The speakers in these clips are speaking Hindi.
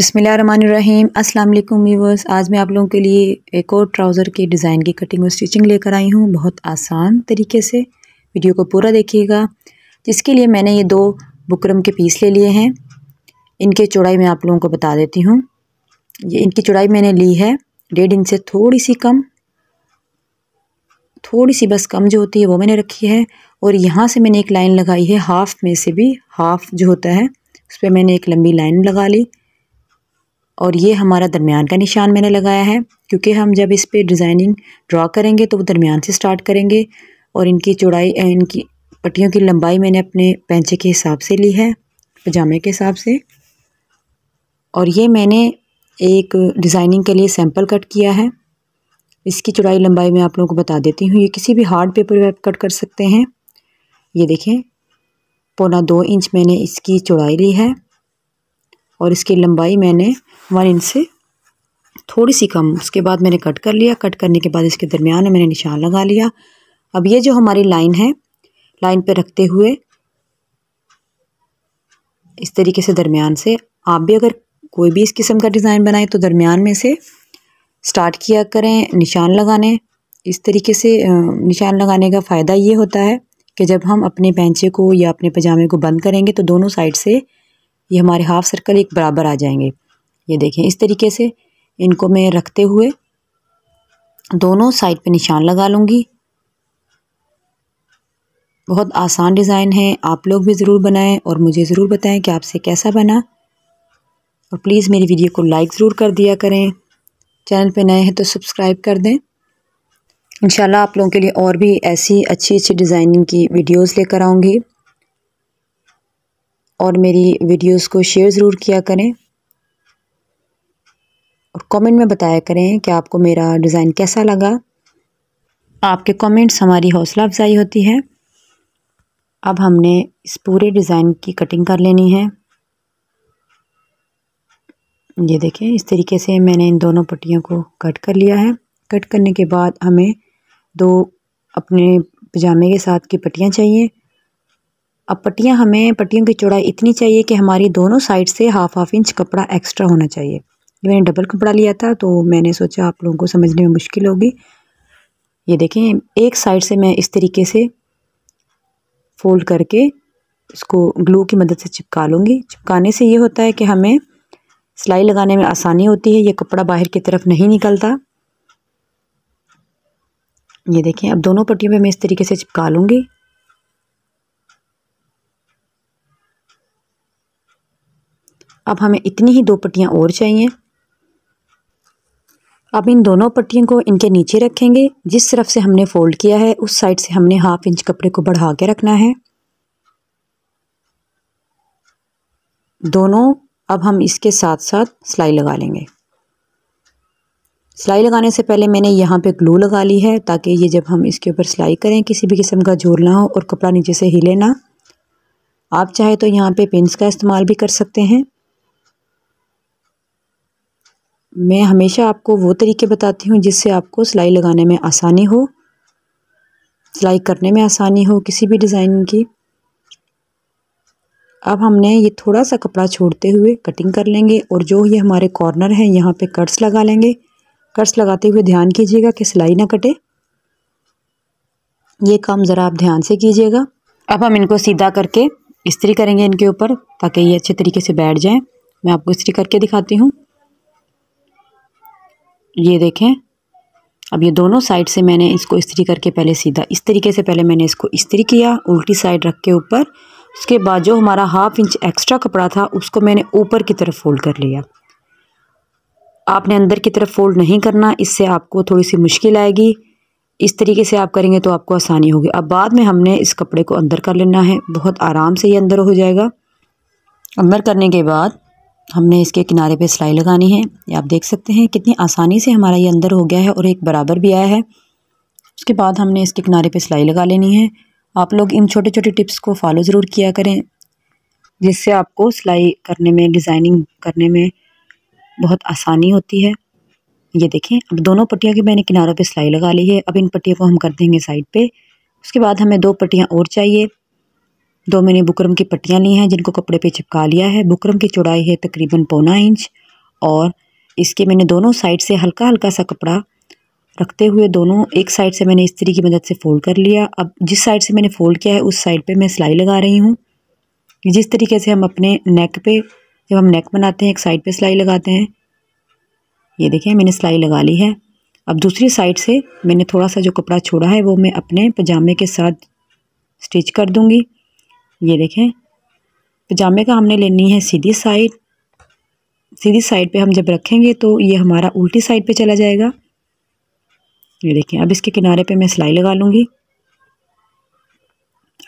बिसमीम अस्सलाम वालेकुम व्यूवर्स आज मैं आप लोगों के लिए एक और ट्राउज़र के डिज़ाइन की कटिंग और स्टिचिंग लेकर आई हूँ बहुत आसान तरीके से वीडियो को पूरा देखिएगा जिसके लिए मैंने ये दो बुकरम के पीस ले लिए हैं इनके चौड़ाई मैं आप लोगों को बता देती हूँ ये इनकी चौड़ाई मैंने ली है डेढ़ इंच से थोड़ी सी कम थोड़ी सी बस कम जो होती है वो मैंने रखी है और यहाँ से मैंने एक लाइन लगाई है हाफ़ में से भी हाफ़ जो होता है उस पर मैंने एक लंबी लाइन लगा ली और ये हमारा दरमियान का निशान मैंने लगाया है क्योंकि हम जब इस पर डिज़ाइनिंग ड्रा करेंगे तो वो दरमियान से स्टार्ट करेंगे और इनकी चौड़ाई इनकी पट्टियों की लंबाई मैंने अपने पैंचे के हिसाब से ली है पजामे के हिसाब से और ये मैंने एक डिज़ाइनिंग के लिए सैम्पल कट किया है इसकी चौड़ाई लंबाई मैं आप लोगों को बता देती हूँ ये किसी भी हार्ड पेपर पर कट कर सकते हैं ये देखें पौना दो इंच मैंने इसकी चौड़ाई ली है और इसकी लंबाई मैंने वन इंच से थोड़ी सी कम उसके बाद मैंने कट कर लिया कट करने के बाद इसके दरमियान मैंने निशान लगा लिया अब ये जो हमारी लाइन है लाइन पे रखते हुए इस तरीके से दरमियान से आप भी अगर कोई भी इस किस्म का डिज़ाइन बनाए तो दरमियान में से स्टार्ट किया करें निशान लगाने इस तरीके से निशान लगाने का फ़ायदा ये होता है कि जब हम अपने पैंचे को या अपने पजामे को बंद करेंगे तो दोनों साइड से ये हमारे हाफ सर्कल एक बराबर आ जाएंगे ये देखें इस तरीके से इनको मैं रखते हुए दोनों साइड पे निशान लगा लूँगी बहुत आसान डिज़ाइन है आप लोग भी ज़रूर बनाएं और मुझे ज़रूर बताएं कि आपसे कैसा बना और प्लीज़ मेरी वीडियो को लाइक ज़रूर कर दिया करें चैनल पे नए हैं तो सब्सक्राइब कर दें इंशाल्लाह आप लोगों के लिए और भी ऐसी अच्छी अच्छी डिज़ाइनिंग की वीडियोस लेकर आऊँगी और मेरी वीडियोस को शेयर ज़रूर किया करें और कमेंट में बताया करें कि आपको मेरा डिज़ाइन कैसा लगा आपके कमेंट्स हमारी हौसला अफजाई होती है अब हमने इस पूरे डिज़ाइन की कटिंग कर लेनी है ये देखें इस तरीके से मैंने इन दोनों पट्टियों को कट कर लिया है कट करने के बाद हमें दो अपने पजामे के साथ की पट्टियाँ चाहिए अब पट्टियाँ हमें पट्टियों की चौड़ाई इतनी चाहिए कि हमारी दोनों साइड से हाफ हाफ इंच कपड़ा एक्स्ट्रा होना चाहिए मैंने डबल कपड़ा लिया था तो मैंने सोचा आप लोगों को समझने में मुश्किल होगी ये देखें एक साइड से मैं इस तरीके से फोल्ड करके इसको ग्लू की मदद से चिपका लूँगी चिपकाने से ये होता है कि हमें सिलाई लगाने में आसानी होती है ये कपड़ा बाहर की तरफ नहीं निकलता ये देखें अब दोनों पट्टियों पे मैं इस तरीके से चिपका लूँगी अब हमें इतनी ही दो पट्टियाँ और चाहिए अब इन दोनों पट्टियों को इनके नीचे रखेंगे जिस तरफ से हमने फोल्ड किया है उस साइड से हमने हाफ इंच कपड़े को बढ़ा के रखना है दोनों अब हम इसके साथ साथ सिलाई लगा लेंगे सिलाई लगाने से पहले मैंने यहाँ पे ग्लू लगा ली है ताकि ये जब हम इसके ऊपर सिलाई करें किसी भी किस्म का जोर ना हो और कपड़ा नीचे से हिले ना आप चाहे तो यहाँ पे पिंस का इस्तेमाल भी कर सकते हैं मैं हमेशा आपको वो तरीके बताती हूँ जिससे आपको सिलाई लगाने में आसानी हो सिलाई करने में आसानी हो किसी भी डिज़ाइन की अब हमने ये थोड़ा सा कपड़ा छोड़ते हुए कटिंग कर लेंगे और जो ये हमारे कॉर्नर हैं यहाँ पे कट्स लगा लेंगे कट्स लगाते हुए ध्यान कीजिएगा कि सिलाई ना कटे ये काम ज़रा आप ध्यान से कीजिएगा अब हम इनको सीधा करके इस्त्री करेंगे इनके ऊपर ताकि ये अच्छे तरीके से बैठ जाएं मैं आपको इस्त्री करके दिखाती हूँ ये देखें अब ये दोनों साइड से मैंने इसको इस्त्री करके पहले सीधा इस तरीके से पहले मैंने इसको इस्त्री किया उल्टी साइड रख के ऊपर उसके बाद जो हमारा हाफ इंच एक्स्ट्रा कपड़ा था उसको मैंने ऊपर की तरफ फोल्ड कर लिया आपने अंदर की तरफ फोल्ड नहीं करना इससे आपको थोड़ी सी मुश्किल आएगी इस तरीके से आप करेंगे तो आपको आसानी होगी अब बाद में हमने इस कपड़े को अंदर कर लेना है बहुत आराम से ये अंदर हो जाएगा अंदर करने के बाद हमने इसके किनारे पे सिलाई लगानी है ये आप देख सकते हैं कितनी आसानी से हमारा ये अंदर हो गया है और एक बराबर भी आया है उसके बाद हमने इसके किनारे पे सिलाई लगा लेनी है आप लोग इन छोटे छोटे टिप्स को फॉलो ज़रूर किया करें जिससे आपको सिलाई करने में डिज़ाइनिंग करने में बहुत आसानी होती है ये देखें अब दोनों पट्टियों की मैंने किनारों पर सिलाई लगा ली है अब इन पट्टियों को हम कर देंगे साइड पर उसके बाद हमें दो पट्टियाँ और चाहिए दो मैंने बुकरम की पट्टियाँ ली हैं जिनको कपड़े पे चिपका लिया है बुकरम की चौड़ाई है तकरीबन पौना इंच और इसके मैंने दोनों साइड से हल्का हल्का सा कपड़ा रखते हुए दोनों एक साइड से मैंने इस्त्री की मदद से फ़ोल्ड कर लिया अब जिस साइड से मैंने फ़ोल्ड किया है उस साइड पर मैं सिलाई लगा रही हूँ जिस तरीके से हम अपने नेक पे जब हम नेक बनाते हैं एक साइड पे सिलाई लगाते हैं ये देखें मैंने सिलाई लगा ली है अब दूसरी साइड से मैंने थोड़ा सा जो कपड़ा छोड़ा है वो मैं अपने पजामे के साथ स्टिच कर दूँगी ये देखें पजामे का हमने लेनी है सीधी साइड सीधी साइड पे हम जब रखेंगे तो ये हमारा उल्टी साइड पे चला जाएगा ये देखें अब इसके किनारे पे मैं सिलाई लगा लूँगी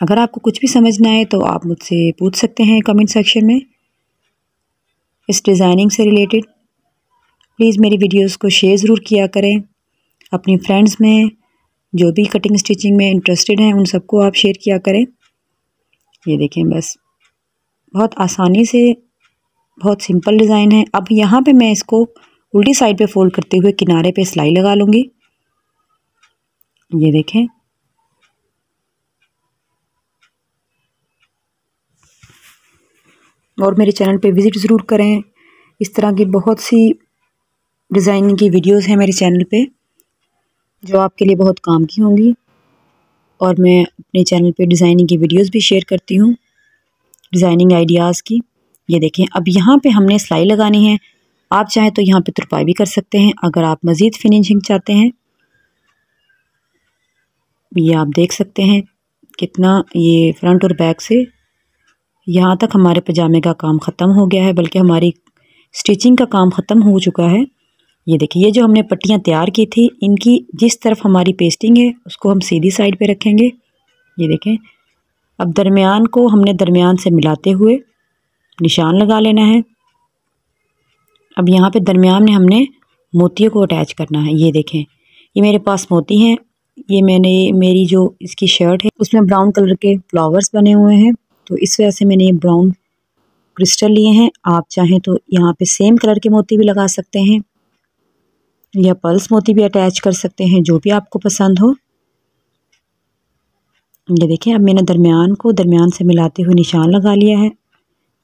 अगर आपको कुछ भी समझना है तो आप मुझसे पूछ सकते हैं कमेंट सेक्शन में इस डिज़ाइनिंग से रिलेटेड प्लीज़ मेरी वीडियोस को शेयर ज़रूर किया करें अपनी फ्रेंड्स में जो भी कटिंग स्टिचिंग में इंटरेस्टेड हैं उन सबको आप शेयर किया करें ये देखें बस बहुत आसानी से बहुत सिंपल डिज़ाइन है अब यहाँ पे मैं इसको उल्टी साइड पे फोल्ड करते हुए किनारे पे सिलाई लगा लूँगी ये देखें और मेरे चैनल पे विज़िट ज़रूर करें इस तरह की बहुत सी डिज़ाइनिंग की वीडियोस हैं मेरे चैनल पे जो आपके लिए बहुत काम की होंगी और मैं अपने चैनल पे डिज़ाइनिंग की वीडियोस भी शेयर करती हूँ डिज़ाइनिंग आइडियाज़ की ये देखें अब यहाँ पे हमने सिलाई लगानी है आप चाहें तो यहाँ पे तुरपाई भी कर सकते हैं अगर आप मज़ीद फिनिशिंग चाहते हैं ये आप देख सकते हैं कितना ये फ्रंट और बैक से यहाँ तक हमारे पजामे का काम ख़त्म हो गया है बल्कि हमारी स्टिचिंग का काम ख़त्म हो चुका है ये देखिए ये जो हमने पट्टियाँ तैयार की थी इनकी जिस तरफ हमारी पेस्टिंग है उसको हम सीधी साइड पे रखेंगे ये देखें अब दरमियान को हमने दरमियान से मिलाते हुए निशान लगा लेना है अब यहाँ पे दरमियान में हमने मोतियों को अटैच करना है ये देखें ये मेरे पास मोती हैं ये मैंने मेरी जो इसकी शर्ट है उसमें ब्राउन कलर के फ्लावर्स बने हुए हैं तो इस वजह से मैंने ये ब्राउन क्रिस्टल लिए हैं आप चाहें तो यहाँ पे सेम कलर के मोती भी लगा सकते हैं या पल्स मोती भी अटैच कर सकते हैं जो भी आपको पसंद हो ये देखिए अब मैंने दरमियान को दरमियान से मिलाते हुए निशान लगा लिया है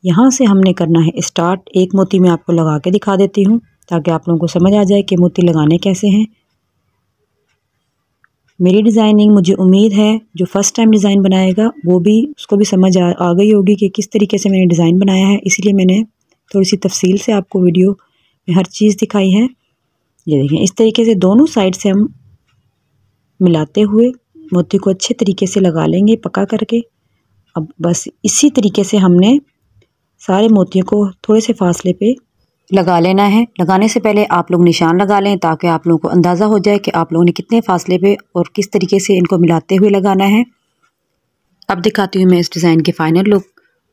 यहाँ से हमने करना है स्टार्ट एक मोती में आपको लगा के दिखा देती हूँ ताकि आप लोगों को समझ आ जाए कि मोती लगाने कैसे हैं मेरी डिज़ाइनिंग मुझे उम्मीद है जो फ़र्स्ट टाइम डिज़ाइन बनाएगा वो भी उसको भी समझ आ, आ गई होगी कि किस तरीके से मैंने डिज़ाइन बनाया है इसीलिए मैंने थोड़ी सी तफसील से आपको वीडियो में हर चीज़ दिखाई है ये देखें इस तरीके से दोनों साइड से हम मिलाते हुए मोती को अच्छे तरीके से लगा लेंगे पका करके अब बस इसी तरीके से हमने सारे मोतियों को थोड़े से फासले पे लगा लेना है लगाने से पहले आप लोग निशान लगा लें ताकि आप लोगों को अंदाज़ा हो जाए कि आप लोगों ने कितने फासले पे और किस तरीके से इनको मिलाते हुए लगाना है अब दिखाती हूँ मैं इस डिज़ाइन की फ़ाइनल लुक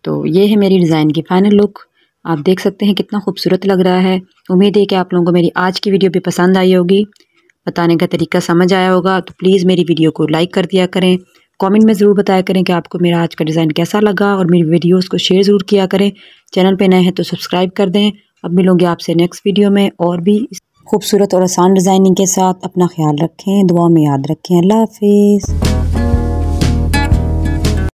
तो ये है मेरी डिज़ाइन की फ़ाइनल लुक आप देख सकते हैं कितना खूबसूरत लग रहा है उम्मीद है कि आप लोगों को मेरी आज की वीडियो भी पसंद आई होगी बताने का तरीका समझ आया होगा तो प्लीज़ मेरी वीडियो को लाइक कर दिया करें कमेंट में ज़रूर बताया करें कि आपको मेरा आज का डिज़ाइन कैसा लगा और मेरी वीडियोस को शेयर ज़रूर किया करें चैनल पे नए हैं तो सब्सक्राइब कर दें अब मिलोंगे आपसे नेक्स्ट वीडियो में और भी खूबसूरत और आसान डिज़ाइनिंग के साथ अपना ख्याल रखें दुआ में याद रखें अल्लाह हाफिज़